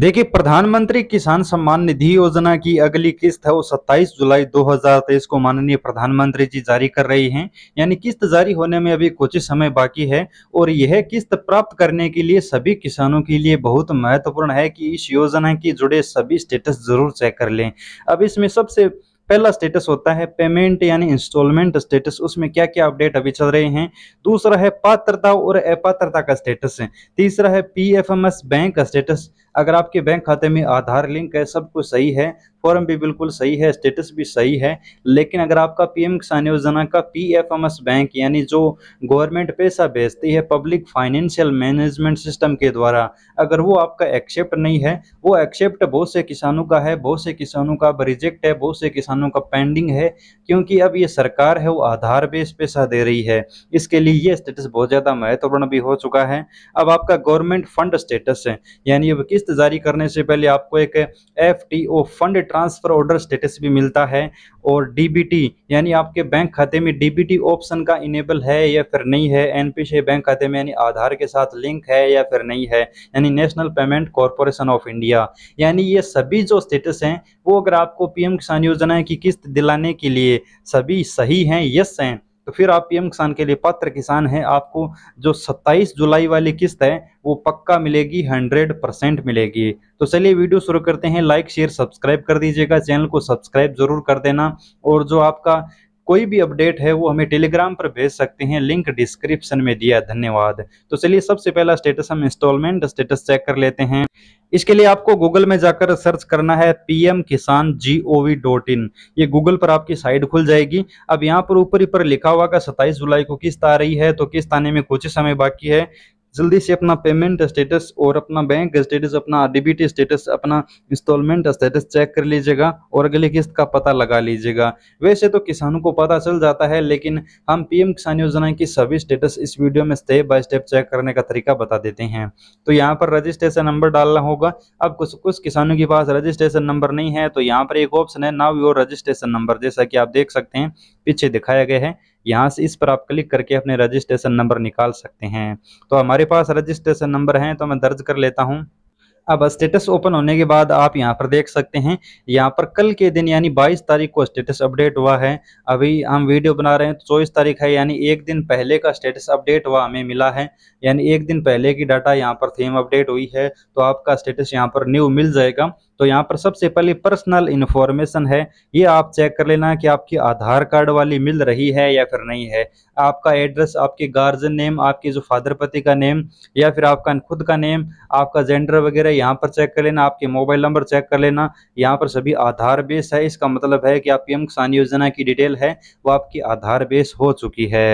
देखिए प्रधानमंत्री किसान सम्मान निधि योजना की अगली किस्त है वो 27 जुलाई 2023 को माननीय प्रधानमंत्री जी जारी कर रही हैं यानी किस्त जारी होने में अभी कुछ समय बाकी है और यह किस्त प्राप्त करने के लिए सभी किसानों के लिए बहुत महत्वपूर्ण है कि इस योजना की जुड़े सभी स्टेटस जरूर चेक कर लें अब इसमें सबसे पहला स्टेटस होता है पेमेंट यानी इंस्टॉलमेंट स्टेटस उसमें क्या क्या अपडेट अभी चल रहे हैं दूसरा है पात्रता और अपात्रता का स्टेटस है तीसरा है पीएफएमएस बैंक का स्टेटस अगर आपके बैंक खाते में आधार लिंक है सब कुछ सही है फॉर्म भी बिल्कुल सही है स्टेटस भी सही है लेकिन अगर आपका पीएम किसान योजना का पीएफएमएस बैंक यानी जो गवर्नमेंट पैसा भेजती है पब्लिक फाइनेंशियल मैनेजमेंट सिस्टम के द्वारा अगर वो आपका एक्सेप्ट नहीं है वो एक्सेप्ट बहुत से किसानों का है बहुत से किसानों का रिजेक्ट है बहुत से किसानों का पेंडिंग है क्योंकि अब ये सरकार है वो आधार बेस पैसा दे रही है इसके लिए ये स्टेटस बहुत ज़्यादा महत्वपूर्ण भी हो चुका है अब आपका गवर्नमेंट फंड स्टेटस है यानी अब किस लिस्ट जारी करने से पहले आपको एक F fund transfer order status भी मिलता है और डीबीटी यानी आपके बैंक खाते में डीबीटी ऑप्शन का इनेबल है या फिर नहीं है एनपीसी बैंक खाते में यानी आधार के साथ लिंक है या फिर नहीं है यानी national payment corporation of India यानी ये सभी जो स्टेटस हैं वो अगर आपको पीएम किसान योजना की किस्त दिलाने के लिए सभी सही हैं यस हैं तो फिर आप पीएम किसान के लिए पात्र किसान हैं आपको जो 27 जुलाई वाली किस्त है वो पक्का मिलेगी 100 परसेंट मिलेगी तो चलिए वीडियो शुरू करते हैं लाइक शेयर सब्सक्राइब कर दीजिएगा चैनल को सब्सक्राइब जरूर कर देना और जो आपका कोई भी अपडेट है वो हमें टेलीग्राम पर भेज सकते हैं लिंक डिस्क्रिप्शन में दिया धन्यवाद तो चलिए सबसे पहला स्टेटस हम इंस्टॉलमेंट स्टेटस चेक कर लेते हैं इसके लिए आपको गूगल में जाकर सर्च करना है पीएम किसान जी ओ वी डॉट इन ये गूगल पर आपकी साइट खुल जाएगी अब यहाँ पर ऊपर ही पर लिखा हुआ का सत्ताईस जुलाई को किस्त आ रही है तो किस्त आने में कुछ समय बाकी है जल्दी से अपना पेमेंट स्टेटस और अपना बैंक स्टेटस अपना डेबिट स्टेटस अपना इंस्टॉलमेंट स्टेटस चेक कर लीजिएगा और अगली किस्त का पता लगा लीजिएगा वैसे तो किसानों को पता चल जाता है लेकिन हम पीएम किसान योजना की सभी स्टेटस इस वीडियो में स्टेप बाय स्टेप चेक करने का तरीका बता देते हैं तो यहाँ पर रजिस्ट्रेशन नंबर डालना होगा अब कुछ कुछ किसानों के पास रजिस्ट्रेशन नंबर नहीं है तो यहाँ पर एक ऑप्शन है नाव योर रजिस्ट्रेशन नंबर जैसा कि आप देख सकते हैं पीछे दिखाया गया है यहाँ से इस पर आप क्लिक करके अपने रजिस्ट्रेशन नंबर निकाल सकते हैं तो हमारे पास रजिस्ट्रेशन नंबर है तो मैं दर्ज कर लेता हूँ अब स्टेटस ओपन होने के बाद आप यहाँ पर देख सकते हैं यहाँ पर कल के दिन यानी 22 तारीख को स्टेटस अपडेट हुआ है अभी हम वीडियो बना रहे हैं तो चौबीस तारीख है यानी एक दिन पहले का स्टेटस अपडेट हुआ हमें मिला है यानी एक दिन पहले की डाटा यहाँ पर थीम अपडेट हुई है तो आपका स्टेटस यहाँ पर न्यू मिल जाएगा तो यहाँ पर सबसे पहले पर्सनल इन्फॉर्मेशन है ये आप चेक कर लेना कि आपकी आधार कार्ड वाली मिल रही है या फिर नहीं है आपका एड्रेस आपके गार्जियन नेम आपके जो फादर पति का नेम या फिर आपका खुद का नेम आपका जेंडर वगैरह यहाँ पर चेक कर लेना आपके मोबाइल नंबर चेक कर लेना यहाँ पर सभी आधार बेस है इसका मतलब है कि आप पी एम किसान योजना की डिटेल है वो आपकी आधार बेस हो चुकी है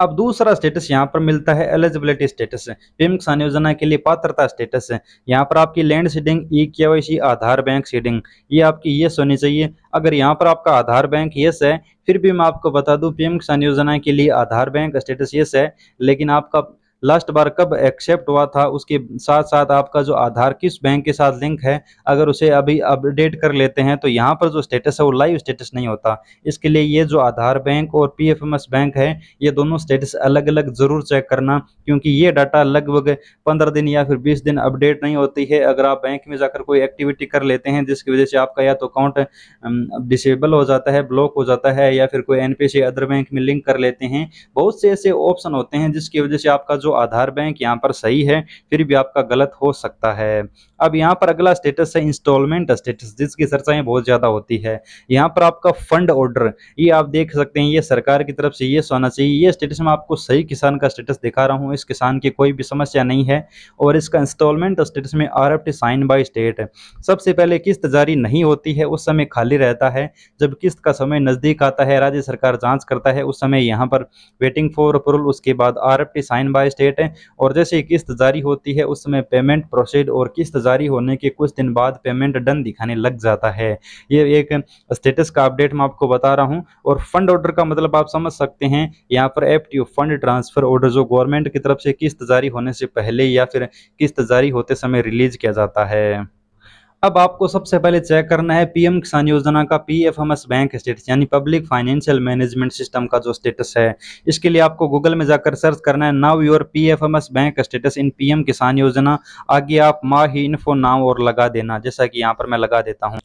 अब दूसरा स्टेटस यहाँ पर मिलता है एलिजिबिलिटी स्टेटस पीएम किसान योजना के लिए पात्रता स्टेटस यहाँ पर आपकी लैंड सीडिंग ई के आधार बैंक सीडिंग ये आपकी येस होनी चाहिए अगर यहाँ पर आपका आधार बैंक यस है फिर भी मैं आपको बता दूं पीएम किसान योजना के लिए आधार बैंक स्टेटस यस है लेकिन आपका लास्ट बार कब एक्सेप्ट हुआ था उसके साथ साथ आपका जो आधार किस बैंक के साथ लिंक है अगर उसे अभी अपडेट कर लेते हैं तो यहाँ पर जो स्टेटस है वो लाइव स्टेटस नहीं होता इसके लिए ये जो आधार बैंक और पी बैंक है ये दोनों स्टेटस अलग अलग ज़रूर चेक करना क्योंकि ये डाटा लगभग पंद्रह दिन या फिर बीस दिन अपडेट नहीं होती है अगर आप बैंक में जाकर कोई एक्टिविटी कर लेते हैं जिसकी वजह से आपका या तो अकाउंट डिसेबल हो जाता है ब्लॉक हो जाता है या फिर कोई एन अदर बैंक में लिंक कर लेते हैं बहुत से ऐसे ऑप्शन होते हैं जिसकी वजह से आपका जो आधार बैंक यहाँ पर सही है फिर भी आपका गलत हो सकता है अब यहाँ पर अगला स्टेटस है इंस्टॉलमेंट स्टेटस जिसकी चर्चाएं बहुत ज़्यादा होती है यहाँ पर आपका फंड ऑर्डर ये आप देख सकते हैं ये सरकार की तरफ से ये सोना चाहिए ये स्टेटस में आपको सही किसान का स्टेटस दिखा रहा हूँ इस किसान की कोई भी समस्या नहीं है और इसका इंस्टॉलमेंट स्टेटस में आर साइन बाय स्टेट सबसे पहले किस्त जारी नहीं होती है उस समय खाली रहता है जब किस्त का समय नज़दीक आता है राज्य सरकार जांच करता है उस समय यहाँ पर वेटिंग फॉर अप्रूवल उसके बाद आर साइन बाय स्टेट है और जैसे ही किस्त जारी होती है उसमें पेमेंट प्रोसीड और किस्त जारी होने के कुछ दिन बाद पेमेंट डन दिखाने लग जाता है ये एक स्टेटस का अपडेट मैं आपको बता रहा हूँ और फंड ऑर्डर का मतलब आप समझ सकते हैं यहाँ पर एफ फंड ट्रांसफर ऑर्डर जो गवर्नमेंट की तरफ से किस्त जारी होने से पहले या फिर किस्त जारी होते समय रिलीज किया जाता है अब आपको सबसे पहले चेक करना है पीएम किसान योजना का P F M S bank status यानी पब्लिक फाइनेंशियल मैनेजमेंट सिस्टम का जो स्टेटस है इसके लिए आपको गूगल में जाकर सर्च करना है now your P F M S bank status in PM Kisan योजना आगे आप माँ ही इन्फो नाम और लगा देना जैसा कि यहाँ पर मैं लगा देता हूँ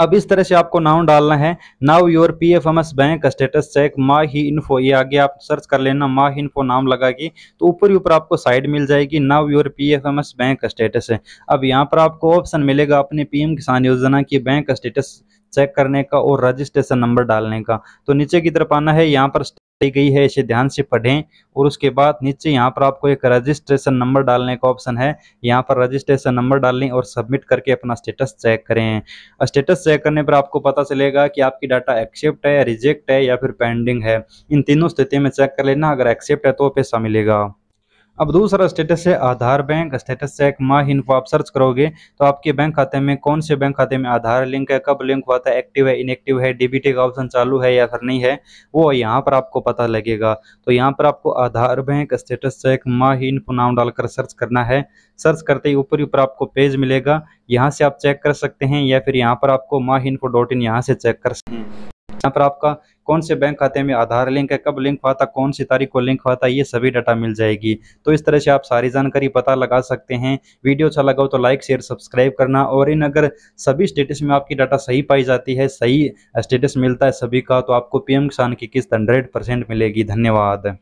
अब इस तरह से आपको नाम डालना है now your P F M S bank status check my ही इन्फो ये आगे आप सर्च कर लेना माई ही इन्फो नाम लगा के तो ऊपर ही ऊपर आपको साइड मिल जाएगी now your P F M S bank status है अब यहाँ पर आपको ऑप्शन मिलेगा अपने पी एम किसान योजना की बैंक स्टेटस चेक करने का और रजिस्ट्रेशन नंबर डालने का तो नीचे की तरफ आना है यहाँ पर गई है इसे ध्यान से पढ़ें और उसके बाद नीचे यहाँ पर आपको एक रजिस्ट्रेशन नंबर डालने का ऑप्शन है यहाँ पर रजिस्ट्रेशन नंबर डाल लें और सबमिट करके अपना स्टेटस चेक करें स्टेटस चेक करने पर आपको पता चलेगा कि आपकी डाटा एक्सेप्ट है रिजेक्ट है या फिर पेंडिंग है इन तीनों स्थिति में चेक कर लेना अगर एक्सेप्ट है तो पैसा मिलेगा अब दूसरा स्टेटस है Aadhaar bank status check my info आप सर्च करोगे तो आपके बैंक खाते में कौन से बैंक खाते में आधार लिंक है कब लिंक हुआ था एक्टिव है इनएक्टिव है डीबीटी का ऑप्शन चालू है या फिर नहीं है वो यहाँ पर आपको पता लगेगा तो यहाँ पर आपको Aadhaar bank status check my info नाम डालकर सर्च करना है सर्च करते ही ऊपर ऊपर आपको पेज मिलेगा यहाँ से आप चेक कर सकते हैं या फिर यहाँ पर आपको माई इन्फो डॉट इन यहाँ से चेक कर सकते हैं यहाँ पर आपका कौन से बैंक खाते में आधार लिंक है कब लिंक हुआ था कौन सी तारीख को लिंक हुआ था ये सभी डाटा मिल जाएगी तो इस तरह से आप सारी जानकारी पता लगा सकते हैं वीडियो अच्छा लगा हो तो लाइक शेयर सब्सक्राइब करना और इन अगर सभी स्टेटस में आपकी डाटा सही पाई जाती है सही स्टेटस मिलता है सभी का तो आपको पीएम किसान की किस्त हंड्रेड मिलेगी धन्यवाद